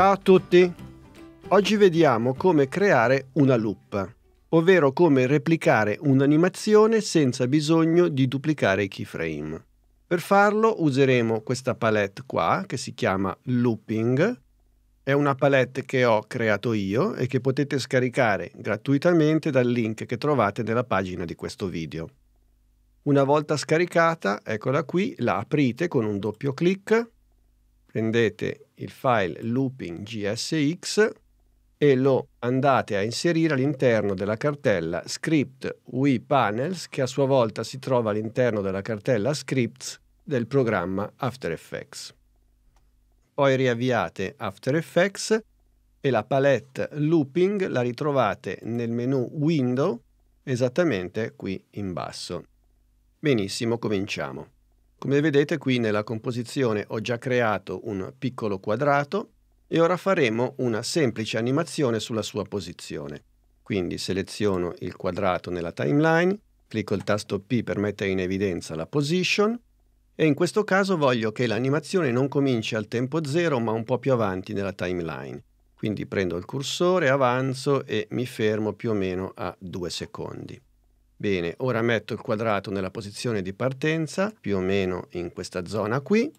Ciao a tutti! Oggi vediamo come creare una loop, ovvero come replicare un'animazione senza bisogno di duplicare i keyframe. Per farlo useremo questa palette qua che si chiama Looping. È una palette che ho creato io e che potete scaricare gratuitamente dal link che trovate nella pagina di questo video. Una volta scaricata, eccola qui, la aprite con un doppio clic prendete il file looping gsx e lo andate a inserire all'interno della cartella script panels che a sua volta si trova all'interno della cartella scripts del programma After Effects. Poi riavviate After Effects e la palette looping la ritrovate nel menu window esattamente qui in basso. Benissimo, cominciamo. Come vedete qui nella composizione ho già creato un piccolo quadrato e ora faremo una semplice animazione sulla sua posizione. Quindi seleziono il quadrato nella timeline, clicco il tasto P per mettere in evidenza la position e in questo caso voglio che l'animazione non cominci al tempo 0 ma un po' più avanti nella timeline. Quindi prendo il cursore, avanzo e mi fermo più o meno a 2 secondi. Bene, ora metto il quadrato nella posizione di partenza, più o meno in questa zona qui.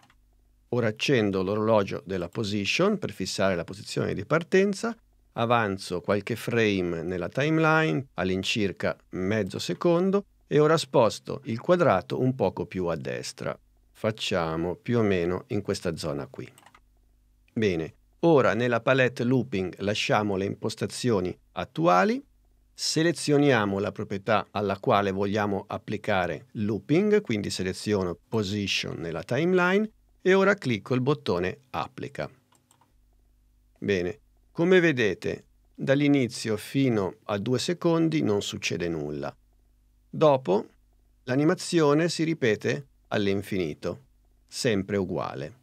Ora accendo l'orologio della position per fissare la posizione di partenza. Avanzo qualche frame nella timeline, all'incirca mezzo secondo, e ora sposto il quadrato un poco più a destra. Facciamo più o meno in questa zona qui. Bene, ora nella palette looping lasciamo le impostazioni attuali Selezioniamo la proprietà alla quale vogliamo applicare looping, quindi seleziono position nella timeline e ora clicco il bottone applica. Bene, come vedete dall'inizio fino a due secondi non succede nulla. Dopo l'animazione si ripete all'infinito, sempre uguale.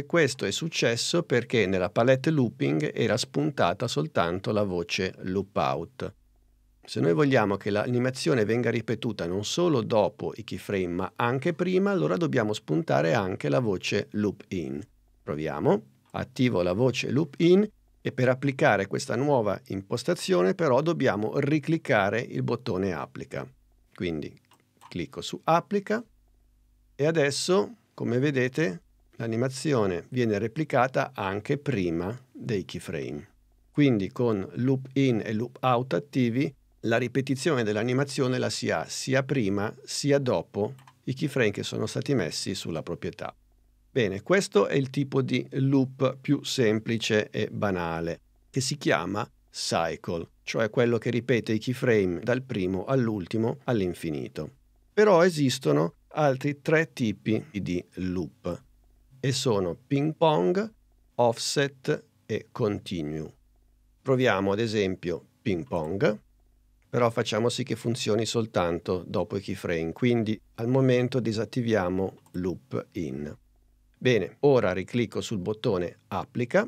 E questo è successo perché nella palette looping era spuntata soltanto la voce loop out. Se noi vogliamo che l'animazione venga ripetuta non solo dopo i keyframe ma anche prima, allora dobbiamo spuntare anche la voce loop in. Proviamo, attivo la voce loop in e per applicare questa nuova impostazione però dobbiamo ricliccare il bottone applica. Quindi clicco su applica e adesso, come vedete, l'animazione viene replicata anche prima dei keyframe. Quindi con loop in e loop out attivi la ripetizione dell'animazione la si ha sia prima sia dopo i keyframe che sono stati messi sulla proprietà. Bene, questo è il tipo di loop più semplice e banale, che si chiama cycle, cioè quello che ripete i keyframe dal primo all'ultimo all'infinito. Però esistono altri tre tipi di loop e sono ping pong, offset e continue. Proviamo ad esempio ping pong, però facciamo sì che funzioni soltanto dopo i keyframe, quindi al momento disattiviamo loop in. Bene, ora riclicco sul bottone applica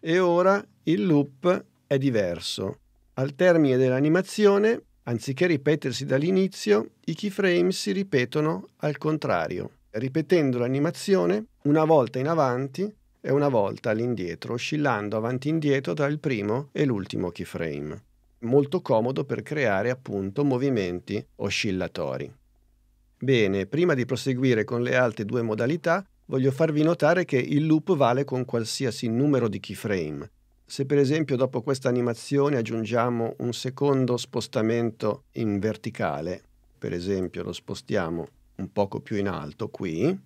e ora il loop è diverso. Al termine dell'animazione, anziché ripetersi dall'inizio, i keyframe si ripetono al contrario ripetendo l'animazione una volta in avanti e una volta all'indietro, oscillando avanti e indietro tra il primo e l'ultimo keyframe. Molto comodo per creare appunto movimenti oscillatori. Bene, prima di proseguire con le altre due modalità, voglio farvi notare che il loop vale con qualsiasi numero di keyframe. Se per esempio dopo questa animazione aggiungiamo un secondo spostamento in verticale, per esempio lo spostiamo un poco più in alto qui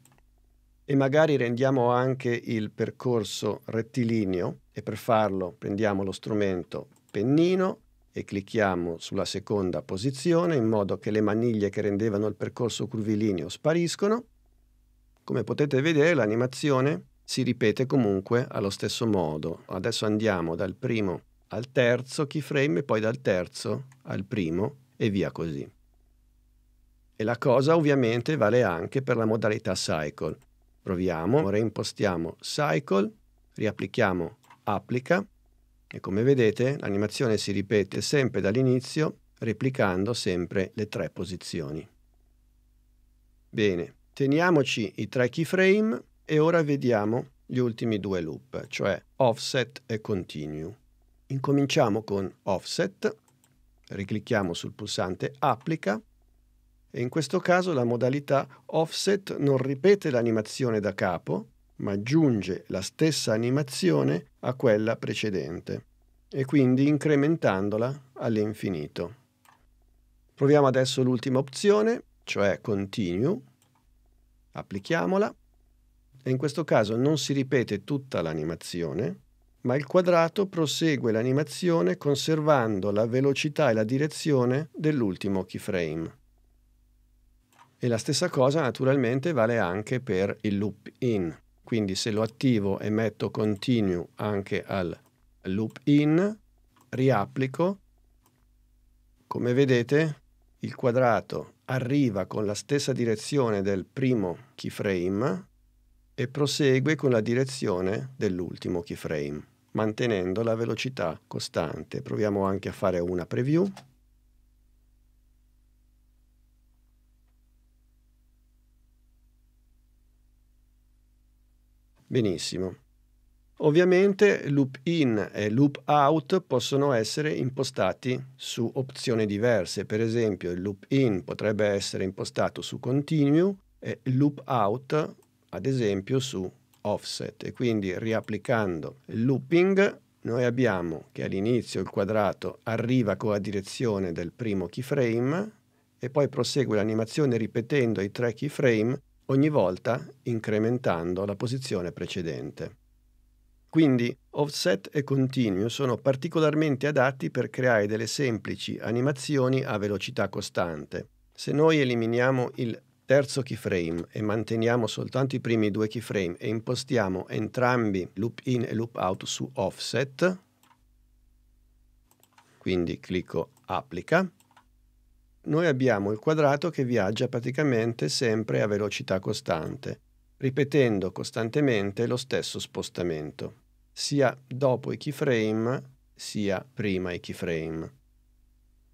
e magari rendiamo anche il percorso rettilineo e per farlo prendiamo lo strumento pennino e clicchiamo sulla seconda posizione in modo che le maniglie che rendevano il percorso curvilineo spariscono. Come potete vedere l'animazione si ripete comunque allo stesso modo. Adesso andiamo dal primo al terzo keyframe e poi dal terzo al primo e via così. E la cosa ovviamente vale anche per la modalità cycle. Proviamo, reimpostiamo cycle, riapplichiamo applica e come vedete l'animazione si ripete sempre dall'inizio replicando sempre le tre posizioni. Bene, teniamoci i tre keyframe e ora vediamo gli ultimi due loop, cioè offset e continue. Incominciamo con offset, riclicchiamo sul pulsante applica e in questo caso la modalità offset non ripete l'animazione da capo, ma aggiunge la stessa animazione a quella precedente e quindi incrementandola all'infinito. Proviamo adesso l'ultima opzione, cioè continue, applichiamola e in questo caso non si ripete tutta l'animazione, ma il quadrato prosegue l'animazione conservando la velocità e la direzione dell'ultimo keyframe. E la stessa cosa naturalmente vale anche per il loop in. Quindi se lo attivo e metto continue anche al loop in, riapplico, come vedete il quadrato arriva con la stessa direzione del primo keyframe e prosegue con la direzione dell'ultimo keyframe, mantenendo la velocità costante. Proviamo anche a fare una preview. Benissimo. Ovviamente loop in e loop out possono essere impostati su opzioni diverse, per esempio il loop in potrebbe essere impostato su continue e il loop out ad esempio su offset e quindi riapplicando il looping noi abbiamo che all'inizio il quadrato arriva con la direzione del primo keyframe e poi prosegue l'animazione ripetendo i tre keyframe ogni volta incrementando la posizione precedente. Quindi offset e continue sono particolarmente adatti per creare delle semplici animazioni a velocità costante. Se noi eliminiamo il terzo keyframe e manteniamo soltanto i primi due keyframe e impostiamo entrambi loop in e loop out su offset, quindi clicco applica, noi abbiamo il quadrato che viaggia praticamente sempre a velocità costante, ripetendo costantemente lo stesso spostamento, sia dopo i keyframe sia prima i keyframe.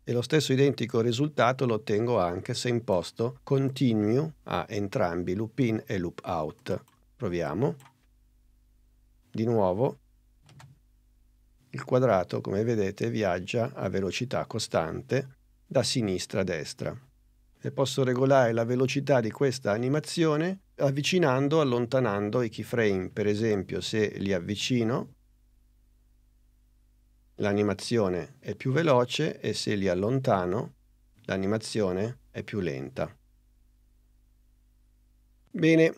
E lo stesso identico risultato lo ottengo anche se imposto continue a entrambi loop in e loop out. Proviamo. Di nuovo il quadrato, come vedete, viaggia a velocità costante da sinistra a destra. E posso regolare la velocità di questa animazione avvicinando o allontanando i keyframe. Per esempio, se li avvicino, l'animazione è più veloce e se li allontano, l'animazione è più lenta. Bene,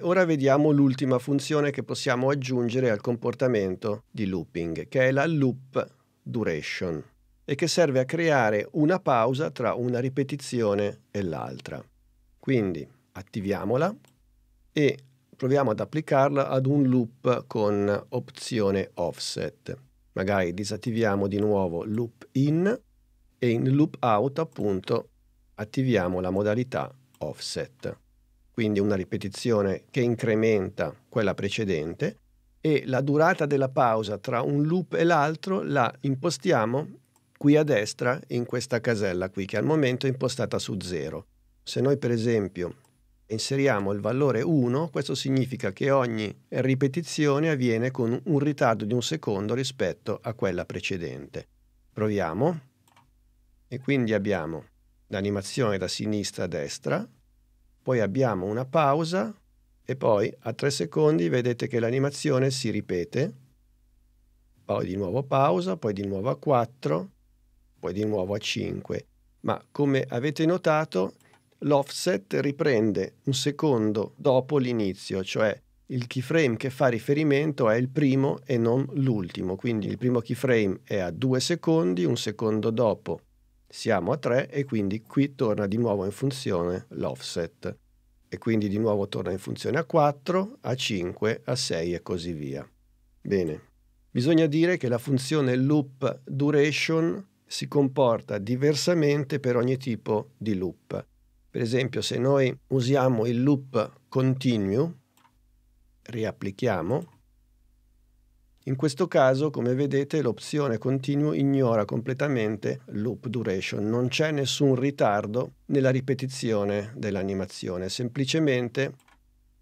ora vediamo l'ultima funzione che possiamo aggiungere al comportamento di looping, che è la loop duration e che serve a creare una pausa tra una ripetizione e l'altra. Quindi attiviamola e proviamo ad applicarla ad un loop con opzione offset. Magari disattiviamo di nuovo loop in e in loop out appunto attiviamo la modalità offset. Quindi una ripetizione che incrementa quella precedente e la durata della pausa tra un loop e l'altro la impostiamo qui a destra in questa casella qui che al momento è impostata su 0. Se noi per esempio inseriamo il valore 1, questo significa che ogni ripetizione avviene con un ritardo di un secondo rispetto a quella precedente. Proviamo e quindi abbiamo l'animazione da sinistra a destra, poi abbiamo una pausa e poi a 3 secondi vedete che l'animazione si ripete, poi di nuovo pausa, poi di nuovo a 4 poi di nuovo a 5. Ma come avete notato, l'offset riprende un secondo dopo l'inizio, cioè il keyframe che fa riferimento è il primo e non l'ultimo, quindi il primo keyframe è a 2 secondi, un secondo dopo siamo a 3 e quindi qui torna di nuovo in funzione l'offset e quindi di nuovo torna in funzione a 4, a 5, a 6 e così via. Bene, bisogna dire che la funzione loop duration si comporta diversamente per ogni tipo di loop. Per esempio, se noi usiamo il loop continue, riapplichiamo, in questo caso, come vedete, l'opzione continue ignora completamente loop duration, non c'è nessun ritardo nella ripetizione dell'animazione, semplicemente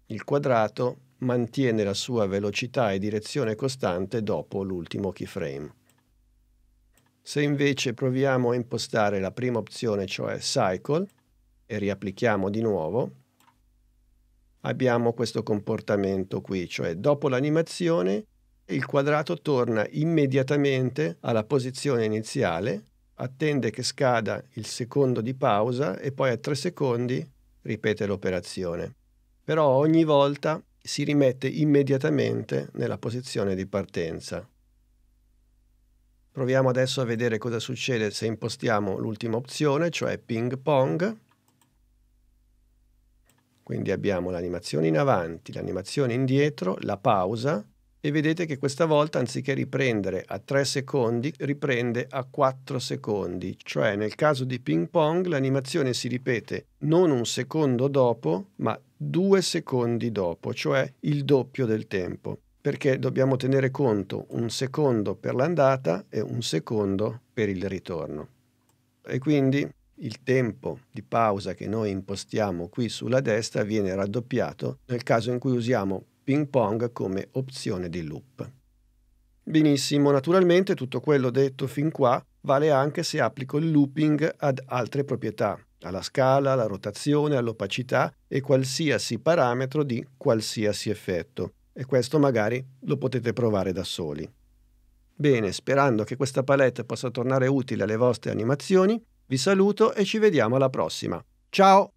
il quadrato mantiene la sua velocità e direzione costante dopo l'ultimo keyframe. Se invece proviamo a impostare la prima opzione, cioè cycle, e riapplichiamo di nuovo, abbiamo questo comportamento qui, cioè dopo l'animazione il quadrato torna immediatamente alla posizione iniziale, attende che scada il secondo di pausa e poi a tre secondi ripete l'operazione. Però ogni volta si rimette immediatamente nella posizione di partenza. Proviamo adesso a vedere cosa succede se impostiamo l'ultima opzione, cioè ping pong. Quindi abbiamo l'animazione in avanti, l'animazione indietro, la pausa e vedete che questa volta anziché riprendere a 3 secondi riprende a 4 secondi, cioè nel caso di ping pong l'animazione si ripete non un secondo dopo ma 2 secondi dopo, cioè il doppio del tempo perché dobbiamo tenere conto un secondo per l'andata e un secondo per il ritorno. E quindi il tempo di pausa che noi impostiamo qui sulla destra viene raddoppiato nel caso in cui usiamo ping pong come opzione di loop. Benissimo, naturalmente tutto quello detto fin qua vale anche se applico il looping ad altre proprietà, alla scala, alla rotazione, all'opacità e qualsiasi parametro di qualsiasi effetto e questo magari lo potete provare da soli. Bene, sperando che questa palette possa tornare utile alle vostre animazioni, vi saluto e ci vediamo alla prossima. Ciao!